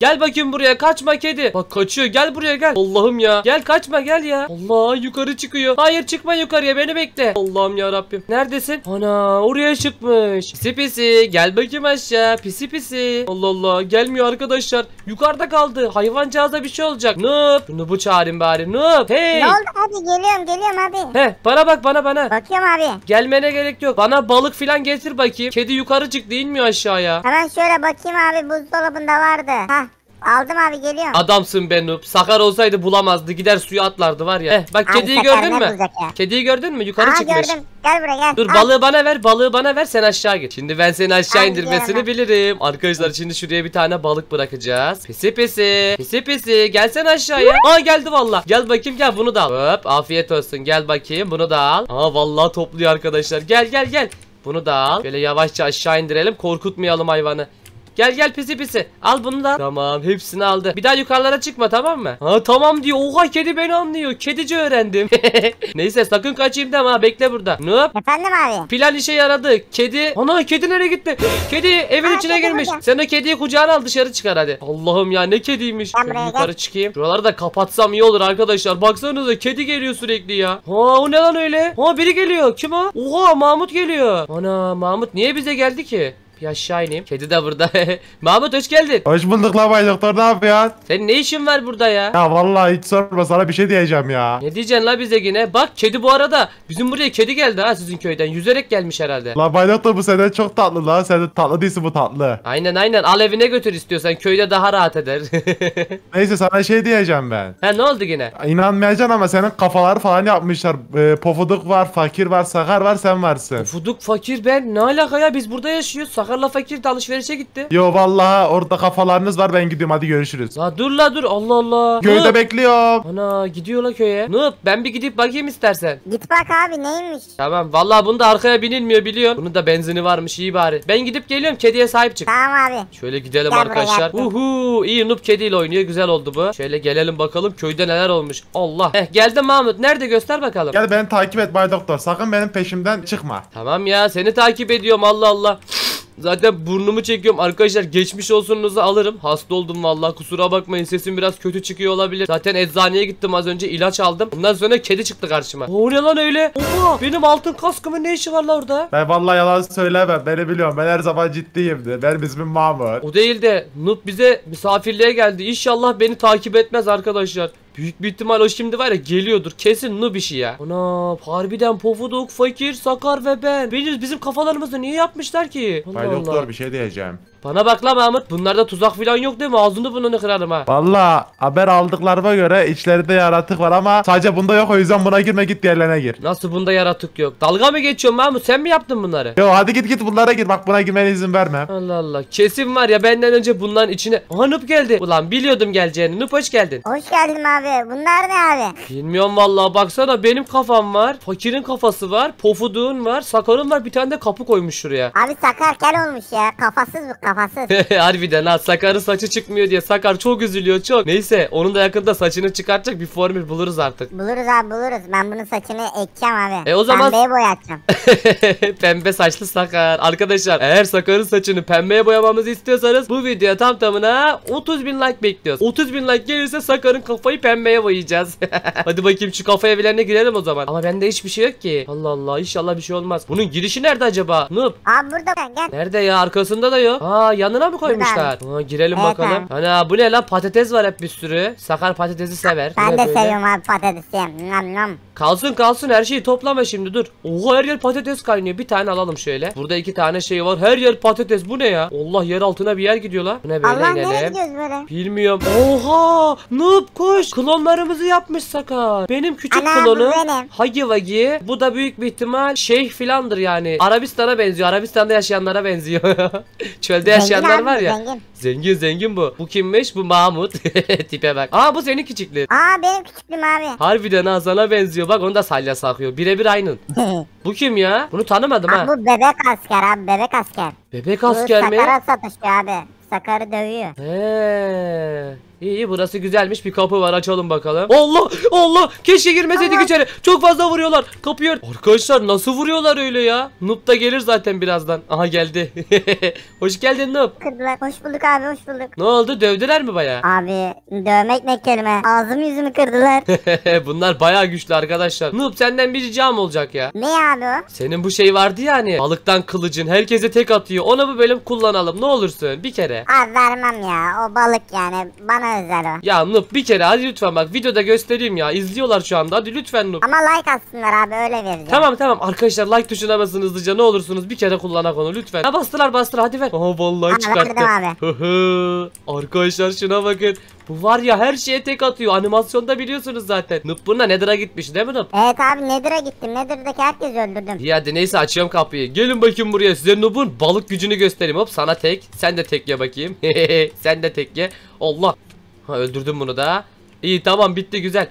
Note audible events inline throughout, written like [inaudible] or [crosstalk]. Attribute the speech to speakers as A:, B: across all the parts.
A: Gel bakayım buraya kaçma kedi. Bak kaçıyor gel buraya gel. Allah'ım ya. Gel kaçma gel ya. Allah yukarı çıkıyor. Hayır çıkma yukarıya beni bekle. Allah'ım ya Rabbim. Neredesin? Ana oraya çıkmış. Pisi pisi gel bakayım aşağı. Pisi pisi. Allah Allah gelmiyor arkadaşlar. Yukarıda kaldı. Hayvancağıza bir şey olacak. Nup. Nup'u çağırayım bari. Nup. Hey. Ne oldu
B: abi geliyorum geliyorum abi.
A: He bana bak bana bana. Bakıyorum abi. Gelmene gerek yok. Bana balık filan getir bakayım. Kedi yukarı çıktı inmiyor aşağıya.
B: Hemen şöyle bakayım abi buzdolabında vardı. Hah Aldım abi geliyorum.
A: Adamsın be noob. Sakar olsaydı bulamazdı. Gider suya atlardı var ya. Eh, bak Abi kediyi gördün mü? bulacak Kediyi gördün mü? Yukarı Aa çıkmış. gördüm. Gel buraya gel. Dur Al. balığı bana ver, balığı bana ver sen aşağı git. Şimdi ben seni aşağı Ben indirmesini bilirim. Arkadaşlar şimdi şuraya bir tane balık bırakacağız. Pisi pisi. Pisi pisi gelsen aşağıya. Aa geldi valla. Gel bakayım gel bunu da al. Hop afiyet olsun gel bakayım bunu da al. Aa valla topluyor arkadaşlar. Gel gel gel. Bunu da al. Böyle yavaşça aşağı indirelim korkutmayalım hayvanı. Gel gel pisi pisi. Al bunu da. Tamam hepsini aldı. Bir daha yukarılara çıkma tamam mı? Ha tamam diyor. Oha kedi beni anlıyor. Kedici öğrendim. [laughs] Neyse sakın kaçayım deme ha. Bekle burada. Nope. Efendim abi. Plan işe yaradı. Kedi. Ana kedi nereye gitti? [gasps] kedi evin Aa, içine kedi girmiş. Burada. Sen o kediyi kucağına al dışarı çıkar hadi. Allah'ım ya ne kediymiş. Ben Şöyle yukarı gel. çıkayım. Şuraları da kapatsam iyi olur arkadaşlar. Baksanıza kedi geliyor sürekli ya. Ha o ne lan öyle? Ha biri geliyor. Kim o? Oha Mahmut geliyor. Ana Mahmut niye bize geldi ki? Bir aşağı ineyim. Kedi de burada. [laughs] Mahmut hoş geldin.
C: Hoş bulduk la bay doktor ne yapıyorsun?
A: Senin ne işin var burada ya?
C: Ya vallahi hiç sorma sana bir şey diyeceğim ya. Ne
A: diyeceksin la bize yine? Bak kedi bu arada. Bizim buraya kedi geldi ha sizin köyden. Yüzerek gelmiş herhalde. La
C: bay doktor bu senden çok tatlı la. Sen de tatlı değilsin bu tatlı.
A: Aynen aynen. Al evine götür istiyorsan. Köyde daha rahat
C: eder. [laughs] Neyse sana şey diyeceğim ben. He ne oldu yine? İnanmayacaksın ama senin kafaları falan yapmışlar. E, pofuduk var, fakir var, sakar var sen varsın. Pofuduk, fakir ben. Ne
A: alaka ya biz burada yaşıyoruz. Sakar Sakarla fakir de alışverişe gitti.
C: Yo vallahi orada kafalarınız var ben gidiyorum hadi görüşürüz. La
A: dur la dur Allah Allah. Köyde
C: bekliyorum. Ana gidiyor la köye. Nup ben bir
A: gidip bakayım istersen. Git bak abi neymiş? Tamam vallahi bunu da arkaya binilmiyor biliyorsun. Bunun da benzini varmış iyi bari. Ben gidip geliyorum kediye sahip çık. Tamam abi. Şöyle gidelim Gel arkadaşlar. Uhu iyi Nup kediyle oynuyor güzel oldu bu. Şöyle gelelim bakalım köyde neler olmuş. Allah. Heh geldim Mahmut nerede
C: göster bakalım. Gel beni takip et Bay Doktor sakın benim peşimden çıkma. Tamam ya seni takip ediyorum
A: Allah Allah. Zaten burnumu çekiyorum arkadaşlar geçmiş olsunuzu alırım. Hasta oldum vallahi kusura bakmayın sesim biraz kötü çıkıyor olabilir. Zaten eczaneye gittim az önce ilaç aldım. Ondan sonra kedi çıktı karşıma. O ne lan öyle? Oha benim altın kaskımın ne işi var lan orada?
C: Ben vallahi yalan söylemem beni biliyorum ben her zaman ciddiyimdir. ben bizim mamur O
A: değil de Noob bize misafirliğe geldi. İnşallah beni takip etmez arkadaşlar. Büyük bir ihtimal o şimdi var ya geliyordur. Kesin nu bir şey ya. Ana harbiden pofuduk, fakir, sakar ve ben. Biz, bizim kafalarımızı niye yapmışlar ki? Bay doktor
C: bir şey diyeceğim.
A: Bana bak la Mahmut bunlarda tuzak falan yok değil mi? Ağzını burnunu kırarım ha.
C: Valla haber aldıklarıma göre içlerinde yaratık var ama sadece bunda yok o yüzden buna girme git diğerlerine gir.
A: Nasıl bunda yaratık yok? Dalga mı geçiyorsun Mahmut sen mi yaptın bunları? Yo
C: hadi git git bunlara gir bak buna girmene izin vermem. Allah Allah
A: kesin var ya benden önce bunların içine. Aha Nup geldi. Ulan biliyordum geleceğini Nup hoş geldin. Hoş geldin abi abi? Bunlar ne abi? Bilmiyorum vallahi baksana benim kafam var. Fakirin kafası var. Pofuduğun var. Sakarın var. Bir tane de kapı koymuş şuraya. Abi
B: sakar kel olmuş ya. Kafasız bu kafasız.
A: [laughs] Harbiden ha. Sakarın saçı çıkmıyor diye. Sakar çok üzülüyor çok. Neyse onun da yakında saçını çıkartacak bir formül buluruz artık.
B: Buluruz abi buluruz. Ben bunun saçını ekeceğim abi. E o zaman... Pembeye boyatacağım.
A: [laughs] Pembe saçlı sakar. Arkadaşlar eğer sakarın saçını pembeye boyamamızı istiyorsanız bu videoya tam tamına 30 bin like bekliyoruz. 30 bin like gelirse sakarın kafayı pembe pembeye boyayacağız. [laughs] Hadi bakayım şu kafa evlerine girelim o zaman. Ama bende hiçbir şey yok ki. Allah Allah inşallah bir şey olmaz. Bunun girişi nerede acaba? Nup. Abi burada gel. Nerede ya? Arkasında da yok. Aa yanına mı koymuşlar? Aa, girelim evet, bakalım. Abi. Ana bu ne lan? Patates var hep bir sürü. Sakar patatesi sever. Ben Yine de böyle. seviyorum
B: abi patatesi. Nam nam.
A: Kalsın kalsın her şeyi toplama şimdi dur. Oha her yer patates kaynıyor. Bir tane alalım şöyle. Burada iki tane şey var. Her yer patates. Bu ne ya? Allah yer altına bir yer gidiyor lan. Bu ne böyle Allah, inelim. Böyle? Bilmiyorum. Oha! nup koş. Klonlarımızı yapmış Sakar. Benim küçük Ana, klonum benim. Hagi Wagi. Bu da büyük bir ihtimal şeyh filandır yani. Arabistan'a benziyor. Arabistan'da yaşayanlara benziyor. [laughs] Çölde yaşayanlar var ya. Zengin. Zengin zengin bu. Bu kimmiş? Bu Mahmut. [laughs] Tipe bak. Aa bu senin küçüklüğün. Aa benim küçüklüğüm abi. Harbiden ha benziyor. Bak onu da salya sakıyor. Birebir aynın. [laughs] bu kim ya? Bunu tanımadım abi, ha. Bu bebek asker abi bebek asker. Bebek asker bu, mi? Sakara
B: satışı abi. Sakarı dövüyor.
A: He. İyi burası güzelmiş bir kapı var açalım bakalım. Allah Allah keşke girmeseydik içeri. Çok fazla vuruyorlar. Kapıyı Arkadaşlar nasıl vuruyorlar öyle ya? Noob da gelir zaten birazdan. Aha geldi. [laughs] hoş geldin Noob.
B: Kırdılar. Hoş bulduk abi hoş bulduk.
A: Ne oldu dövdüler mi baya?
B: Abi dövmek ne kelime. Ağzımı yüzümü kırdılar.
A: [laughs] Bunlar baya güçlü arkadaşlar. Noob senden bir ricam olacak ya. Ne abi Senin bu şey vardı ya hani. Balıktan kılıcın herkese tek atıyor. Onu bu bölüm kullanalım ne olursun bir kere.
B: Abi vermem ya o balık yani. Bana istemezler o. Ya
A: Nup bir kere hadi lütfen bak videoda göstereyim ya. İzliyorlar şu anda hadi lütfen Nup.
B: Ama like atsınlar abi öyle vereceğim.
A: Tamam tamam arkadaşlar like tuşuna basın hızlıca ne olursunuz bir kere kullanak onu lütfen. Ha bastılar bastılar hadi ver. Aha vallahi Aha, çıkarttı. Abi. arkadaşlar şuna bakın. Bu var ya her şeye tek atıyor. Animasyonda biliyorsunuz zaten. Nup bununla Nether'a gitmiş değil mi Nup? Evet abi Nether'a gittim. Nether'daki herkesi öldürdüm. İyi hadi neyse açıyorum kapıyı. Gelin bakayım buraya size Nup'un balık gücünü göstereyim. Hop sana tek. Sen de tek ye bakayım. [laughs] sen de tek ye. Allah Ha öldürdüm bunu da. İyi tamam bitti güzel.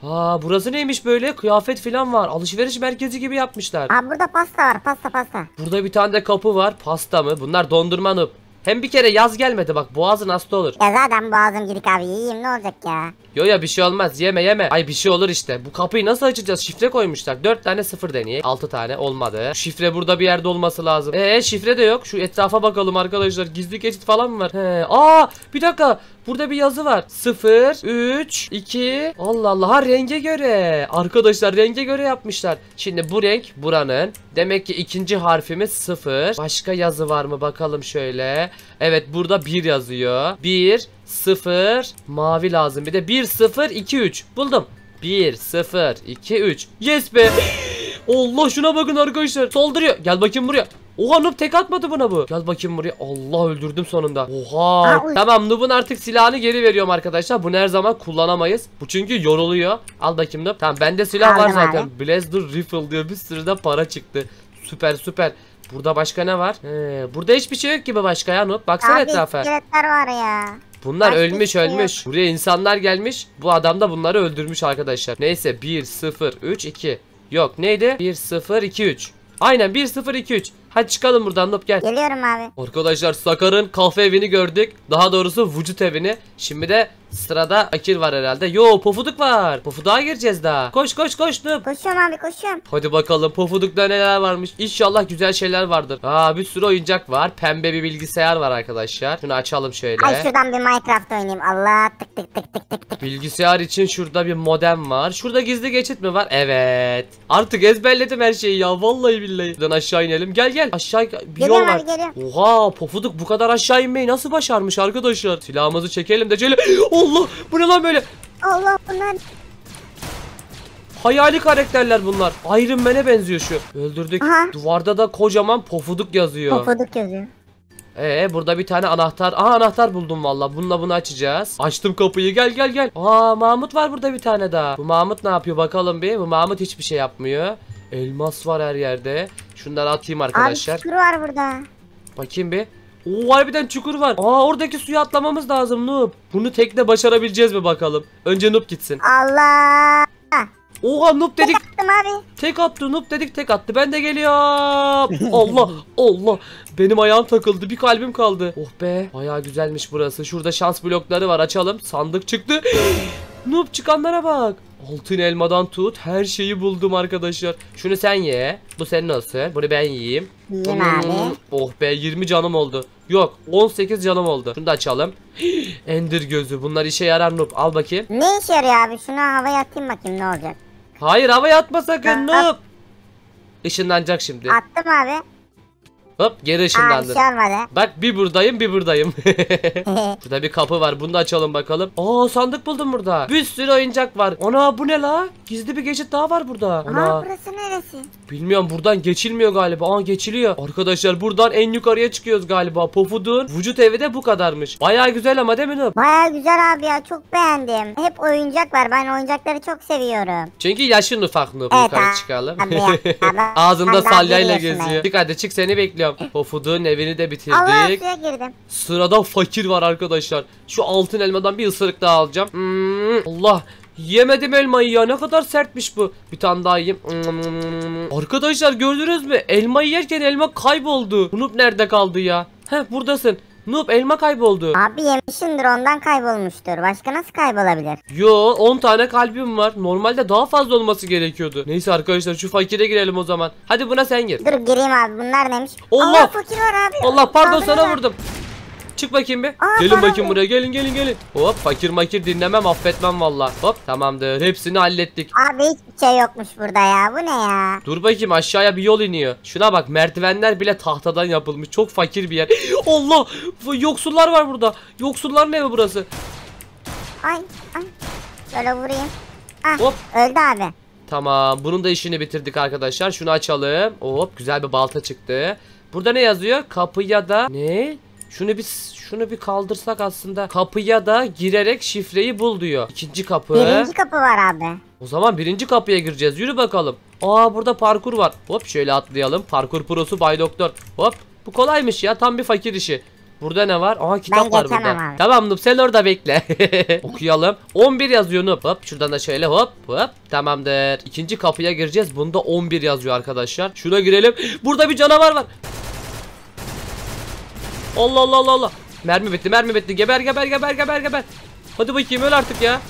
A: Ha burası neymiş böyle? Kıyafet falan var. Alışveriş merkezi gibi yapmışlar. Aa burada pasta var. Pasta pasta. Burada bir tane de kapı var. Pasta mı? Bunlar dondurma nıp. Hem bir kere yaz gelmedi bak boğazın hasta olur. Ya zaten boğazım gidik abi yiyeyim ne olacak ya. Yo ya bir şey olmaz yeme yeme. Ay bir şey olur işte. Bu kapıyı nasıl açacağız? Şifre koymuşlar. 4 tane sıfır deneyek. 6 tane olmadı. Şifre burada bir yerde olması lazım. Eee şifre de yok. Şu etrafa bakalım arkadaşlar. Gizli geçit falan mı var? He. Aa bir dakika. Burada bir yazı var. 0, 3, 2. Allah Allah. Ha renge göre. Arkadaşlar renge göre yapmışlar. Şimdi bu renk buranın. Demek ki ikinci harfimiz 0. Başka yazı var mı bakalım şöyle. Evet burada 1 yazıyor. 1, 0, mavi lazım. Bir de 1, 0, 2, 3. Buldum. 1, 0, 2, 3. Yes be. [gasps] Allah şuna bakın arkadaşlar. Saldırıyor. Gel bakayım buraya. Oha Noob tek atmadı buna bu. Gel bakayım buraya. Allah öldürdüm sonunda. Oha. tamam Noob'un artık silahını geri veriyorum arkadaşlar. Bunu her zaman kullanamayız. Bu çünkü yoruluyor. Al bakayım Noob. Tamam bende silah var zaten. Blazer Rifle diyor. Bir sürü de para çıktı. Süper süper. Burada başka ne var? Ee, burada hiçbir şey yok gibi başka ya Noob. Baksana Abi, etrafa.
B: var ya.
A: Bunlar Başka ölmüş hiçbir şey yok. ölmüş. Buraya insanlar gelmiş. Bu adam da bunları öldürmüş arkadaşlar. Neyse 1 0 3 2. Yok neydi? 1 0 2 3. Aynen 1 0 2 3. Hadi çıkalım buradan Nop gel. Geliyorum abi. Arkadaşlar Sakar'ın kahve evini gördük. Daha doğrusu vücut evini. Şimdi de sırada Akil var herhalde. Yo pofuduk var. Pofuduğa gireceğiz daha. Koş koş koş
B: nup. Koşuyorum abi koşuyorum.
A: Hadi bakalım pofudukta neler varmış. İnşallah güzel şeyler vardır. Aa bir sürü oyuncak var. Pembe bir bilgisayar var arkadaşlar. Şunu açalım şöyle. Ay şuradan
B: bir Minecraft oynayayım. Allah tık tık tık
A: tık tık tık. Bilgisayar için şurada bir modem var. Şurada gizli geçit mi var? Evet. Artık ezberledim her şeyi ya. Vallahi billahi. Buradan aşağı inelim. Gel gel gel. Aşağı bir yol var. abi Oha pofuduk bu kadar aşağı inmeyi nasıl başarmış arkadaşlar? Silahımızı çekelim de şöyle. Allah bu ne lan böyle?
B: Allah bunlar
A: Hayali karakterler bunlar. Iron Man'e benziyor şu. Öldürdük. Aha. Duvarda da kocaman pofuduk yazıyor. pofuduk yazıyor. Ee burada bir tane anahtar. Aha anahtar buldum valla. Bununla bunu açacağız. Açtım kapıyı. Gel gel gel. Aa Mahmut var burada bir tane daha. Bu Mahmut ne yapıyor bakalım bir. Bu Mahmut hiçbir şey yapmıyor. Elmas var her yerde. Şundan atayım arkadaşlar. Abi çukur var burada. Bakayım bir. Oo harbiden çukur var. Aa oradaki suya atlamamız lazım Noob. Bunu tekne başarabileceğiz mi bakalım. Önce Noob gitsin. Allah. Oha Noob dedik. Tek attım abi. Tek attı Noob dedik tek attı. Ben de geliyorum. [laughs] Allah Allah. Benim ayağım takıldı. Bir kalbim kaldı. Oh be. Baya güzelmiş burası. Şurada şans blokları var. Açalım. Sandık çıktı. [gasps] Noob çıkanlara bak. Altın elmadan tut her şeyi buldum arkadaşlar. Şunu sen ye. Bu senin olsun. Bunu ben yiyeyim. Yiyeyim abi. Oh be 20 canım oldu. Yok 18 canım oldu. Şunu da açalım. [gasps] Ender gözü bunlar işe yarar Noob. Al bakayım. Ne
B: işe yarıyor abi? Şunu havaya atayım bakayım ne olacak.
A: Hayır havaya atma
B: sakın Noob.
A: Işınlanacak şimdi.
B: Attım abi.
A: Hop geri ışınlandım. Aa, bir şey Bak bir buradayım bir buradayım. [laughs] [laughs] Burada bir kapı var. Bunu da açalım bakalım. Aa sandık buldum burada. Bir sürü oyuncak var. Ona bu ne la? Gizli bir geçit daha var burada. Ana. Aa burası neresi? Bilmiyorum buradan geçilmiyor galiba. Aa geçiliyor. Arkadaşlar buradan en yukarıya çıkıyoruz galiba. Pofudun vücut evi de bu kadarmış. Baya güzel ama değil mi Nup? Baya
B: güzel abi ya. Çok beğendim. Hep oyuncak var. Ben oyuncakları çok seviyorum.
A: Çünkü yaşın ufak Nup. Evet, yukarı abi. çıkalım. Abi abi. [laughs] Ağzında salyayla geziyor. Dikkat hadi çık seni bekliyorum diyeceğim. Pofuduk'un evini de bitirdik. Sırada fakir var arkadaşlar. Şu altın elmadan bir ısırık daha alacağım. Hmm, Allah Yemedim elmayı ya ne kadar sertmiş bu. Bir tane daha yiyeyim. Hmm. Arkadaşlar gördünüz mü? Elmayı yerken elma kayboldu. Unup nerede kaldı ya? Heh buradasın. Noob elma kayboldu. Abi yemişindir ondan kaybolmuştur. Başka nasıl kaybolabilir? Yo 10 tane kalbim var. Normalde daha fazla olması gerekiyordu. Neyse arkadaşlar şu fakire girelim o zaman. Hadi buna sen gir. Dur
B: gireyim abi bunlar neymiş? Allah, Allah fakir var
A: abi. Allah pardon Kaldırın sana abi. vurdum çık bakayım bir. Aa, gelin bakayım mi? buraya gelin gelin gelin. Hop fakir makir dinlemem affetmem valla. Hop tamamdır hepsini hallettik. Abi hiçbir şey yokmuş
B: burada ya bu ne ya?
A: Dur bakayım aşağıya bir yol iniyor. Şuna bak merdivenler bile tahtadan yapılmış. Çok fakir bir yer. [gasps] Allah yoksullar var burada. ne evi burası.
B: Ay ay. Böyle vurayım. Ah, Hop. Öldü abi.
A: Tamam bunun da işini bitirdik arkadaşlar. Şunu açalım. Hop güzel bir balta çıktı. Burada ne yazıyor? Kapıya da ne? Şunu bir şunu bir kaldırsak aslında kapıya da girerek şifreyi bul diyor. İkinci kapı. Birinci
B: kapı var abi.
A: O zaman birinci kapıya gireceğiz. Yürü bakalım. Aa burada parkur var. Hop şöyle atlayalım. Parkur prosu Bay Doktor. Hop bu kolaymış ya tam bir fakir işi. Burada ne var? Aa kitap var burada. Abi. Tamam nup sen orada bekle. [laughs] Okuyalım. 11 yazıyor nup. Hop şuradan da şöyle hop hop. Tamamdır. İkinci kapıya gireceğiz. Bunda 11 yazıyor arkadaşlar. Şuna girelim. Burada bir canavar var. Allah Allah Allah Allah. Mermi bitti mermi bitti. Geber geber geber geber geber. Hadi bakayım öl artık ya.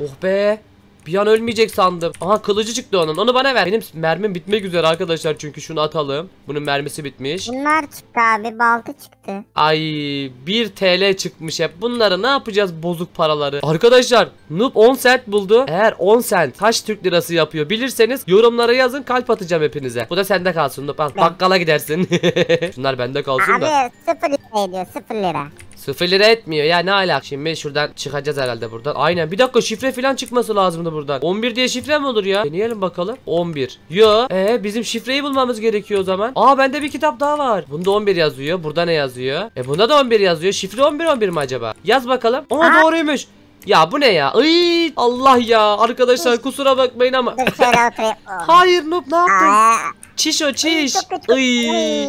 A: Oh be. Bir an ölmeyecek sandım. Aha kılıcı çıktı onun. Onu bana ver. Benim mermim bitmek üzere arkadaşlar çünkü şunu atalım. Bunun mermisi bitmiş. Bunlar çıktı
B: abi. Baltı çıktı.
A: Ay 1 TL çıkmış hep. Bunları ne yapacağız bozuk paraları? Arkadaşlar Noob 10 cent buldu. Eğer 10 cent kaç Türk lirası yapıyor bilirseniz yorumlara yazın kalp atacağım hepinize. Bu da sende kalsın Noob. bak bakkala gidersin. [laughs] Şunlar bende kalsın abi, da. Abi
B: 0 lira ediyor 0 lira.
A: Sıfır etmiyor ya ne alak şimdi şuradan çıkacağız herhalde buradan. Aynen bir dakika şifre falan çıkması lazımdı buradan. 11 diye şifre mi olur ya? Deneyelim bakalım. 11. Yo. Ee bizim şifreyi bulmamız gerekiyor o zaman. Aa bende bir kitap daha var. Bunda 11 yazıyor. Burada ne yazıyor? E bunda da 11 yazıyor. Şifre 11 11 mi acaba? Yaz bakalım. Aa doğruymuş. Ya bu ne ya? Iy, Allah ya. Arkadaşlar kusura bakmayın ama. Hayır Noob ne yaptın? Çiş o çiş. Iy.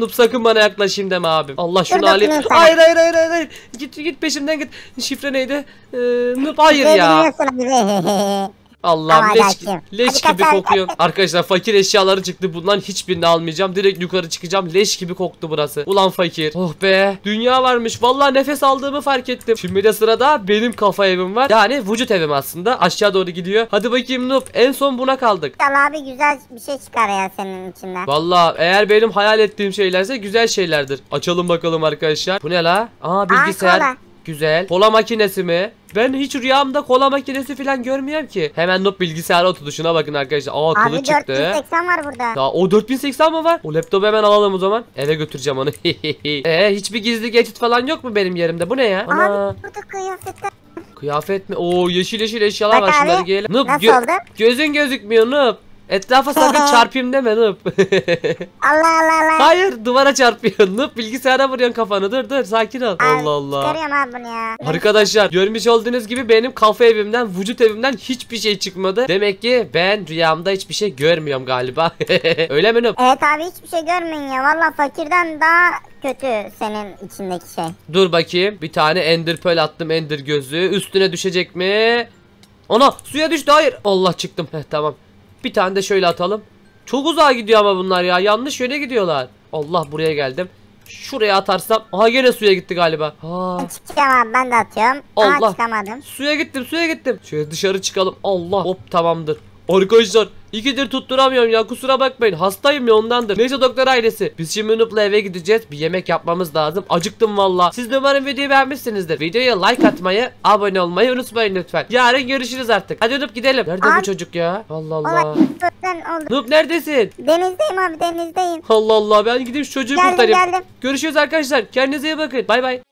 A: Noob sakın bana yaklaşayım deme abim. Allah şunu Dur, alayım. Hayır hayır hayır hayır. hayır. Git git peşimden git. Şifre neydi? Ee, noob hayır ya. [laughs] Allah'ım leş, leş gibi kokuyor. Arkadaşlar fakir eşyaları çıktı. Bundan hiçbirini almayacağım. Direkt yukarı çıkacağım. Leş gibi koktu burası. Ulan fakir. Oh be. Dünya varmış. Vallahi nefes aldığımı fark ettim. Şimdi de sırada benim kafa evim var. Yani vücut evim aslında. Aşağı doğru gidiyor. Hadi bakayım Noob. En son buna kaldık.
B: Al abi güzel bir şey çıkar ya senin içinden.
A: Valla eğer benim hayal ettiğim şeylerse güzel şeylerdir. Açalım bakalım arkadaşlar. Bu ne la? Aa bilgisayar. Aa, Güzel. Kola makinesi mi? Ben hiç rüyamda kola makinesi falan görmeyeyim ki. Hemen noob bilgisayara oturuşuna bakın arkadaşlar. Aa Abi kılıç çıktı. 4080
B: var burada. Daha,
A: o 4080 mi var? O laptopu hemen alalım o zaman. Eve götüreceğim onu. Eee [laughs] hiçbir gizli geçit falan yok mu benim yerimde? Bu ne ya? Abi burada kıyafetler Kıyafet mi? Oo yeşil yeşil eşyalar Bak var. Şunları giyelim. Noob gö oldu? gözün gözükmüyor nup. Etrafa sakın [laughs] çarpayım deme Nıp. [laughs] Allah Allah Allah. Hayır duvara çarpıyorsun Nıp bilgisayara vuruyorsun kafanı dur dur sakin ol. Ay, Allah Allah. Çıkarıyorum
B: abi bunu ya.
A: Arkadaşlar görmüş olduğunuz gibi benim kafa evimden vücut evimden hiçbir şey çıkmadı. Demek ki ben rüyamda hiçbir şey görmüyorum galiba. [laughs] Öyle mi Nıp? Evet abi hiçbir
B: şey görmeyin ya. Valla fakirden daha kötü senin içindeki şey.
A: Dur bakayım. Bir tane ender pearl attım ender gözü. Üstüne düşecek mi? Ana suya düştü hayır. Allah çıktım. Heh, tamam. Bir tane de şöyle atalım. Çok uzağa gidiyor ama bunlar ya. Yanlış yöne gidiyorlar. Allah buraya geldim. Şuraya atarsam. Aha yine suya gitti galiba. Ha. Ben
B: çıkamam ben de atıyorum. Allah. Aha, çıkamadım.
A: Suya gittim suya gittim. Şöyle dışarı çıkalım. Allah. Hop tamamdır. Arkadaşlar İkidir tutturamıyorum ya kusura bakmayın hastayım ya ondandır. Neyse doktor ailesi biz şimdi Noob'la eve gideceğiz bir yemek yapmamız lazım acıktım valla. Siz de umarım videoyu beğenmişsinizdir. Videoya like atmayı abone olmayı unutmayın lütfen. Yarın görüşürüz artık. Hadi Noob gidelim. Nerede abi, bu çocuk ya? Allah Allah. Noob neredesin? Denizdeyim abi denizdeyim. Allah Allah ben gideyim şu çocuğu geldim, kurtarayım. Geldim. Görüşürüz arkadaşlar kendinize iyi bakın bay bay.